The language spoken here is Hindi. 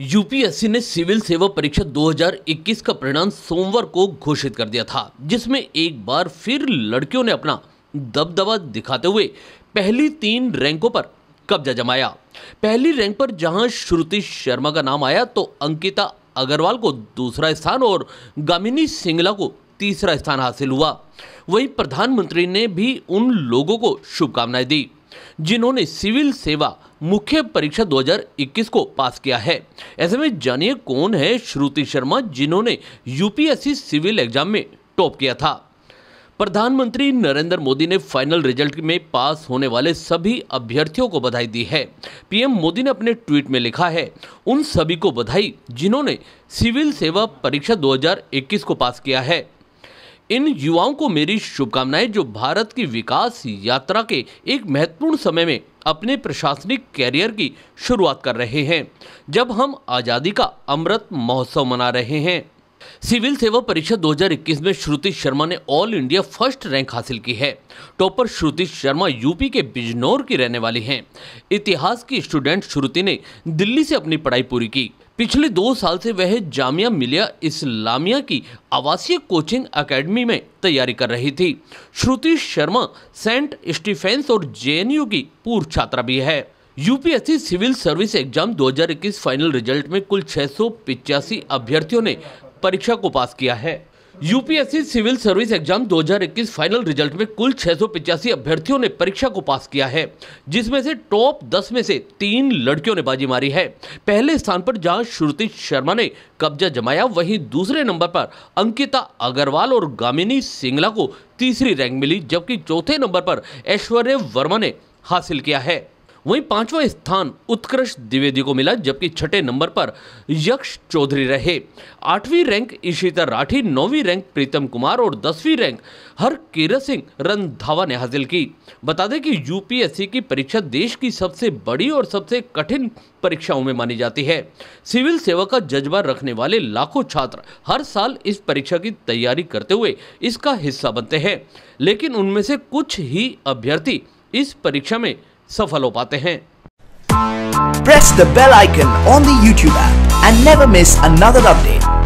यूपीएससी ने सिविल सेवा परीक्षा 2021 का परिणाम सोमवार को घोषित कर दिया था जिसमें एक बार फिर लड़कियों ने अपना दबदबा दिखाते हुए पहली तीन रैंकों पर कब्जा जमाया पहली रैंक पर जहां श्रुति शर्मा का नाम आया तो अंकिता अग्रवाल को दूसरा स्थान और गामिनी सिंगला को तीसरा स्थान हासिल हुआ वहीं प्रधानमंत्री ने भी उन लोगों को शुभकामनाएं दी जिन्होंने सिविल सेवा मुख्य परीक्षा 2021 को पास किया है ऐसे में जानिए कौन है श्रुति शर्मा जिन्होंने यूपीएससी सिविल एग्जाम में टॉप किया था प्रधानमंत्री नरेंद्र मोदी ने फाइनल रिजल्ट में पास होने वाले सभी अभ्यर्थियों को बधाई दी है पीएम मोदी ने अपने ट्वीट में लिखा है उन सभी को बधाई जिन्होंने सिविल सेवा परीक्षा 2021 को पास किया है इन युवाओं को मेरी शुभकामनाएं जो भारत की विकास यात्रा के एक महत्वपूर्ण समय में अपने प्रशासनिक कैरियर की शुरुआत कर रहे हैं जब हम आज़ादी का अमृत महोत्सव मना रहे हैं सिविल सेवा परीक्षा 2021 में श्रुति शर्मा ने ऑल इंडिया फर्स्ट रैंक हासिल की है टॉपर श्रुति शर्मा यूपी के बिजनौर की रहने वाली हैं इतिहास की स्टूडेंट श्रुति ने दिल्ली से अपनी पढ़ाई पूरी की पिछले दो साल से वह जामिया मिलिया इस्लामिया की आवासीय कोचिंग एकेडमी में तैयारी कर रही थी श्रुति शर्मा सेंट स्टीफेंस और जेएनयू की पूर्व छात्रा भी है UPSC civil service exam 2021 final result में कुल छह अभ्यर्थियों ने परीक्षा को पास किया है UPSC civil service exam 2021 final result में कुल छह अभ्यर्थियों ने परीक्षा को पास किया है जिसमें से टॉप 10 में से तीन लड़कियों ने बाजी मारी है पहले स्थान पर जहां श्रुति शर्मा ने कब्जा जमाया वहीं दूसरे नंबर पर अंकिता अग्रवाल और गामिनी सिंगला को तीसरी रैंक मिली जबकि चौथे नंबर पर ऐश्वर्य वर्मा ने हासिल किया है वहीं पांचवा स्थान उत्कृष्ट द्विवेदी को मिला जबकि छठे नंबर पर यक्ष चौधरी रहे आठवीं रैंक ईशिता राठी नौवीं रैंक प्रीतम कुमार और दसवीं रैंक हर केरत सिंह रंधावा ने हासिल की बता दें कि यूपीएससी की परीक्षा देश की सबसे बड़ी और सबसे कठिन परीक्षाओं में मानी जाती है सिविल सेवा का जज्बा रखने वाले लाखों छात्र हर साल इस परीक्षा की तैयारी करते हुए इसका हिस्सा बनते हैं लेकिन उनमें से कुछ ही अभ्यर्थी इस परीक्षा में सफल हो पाते हैं Press the bell icon on the YouTube app and never miss another update.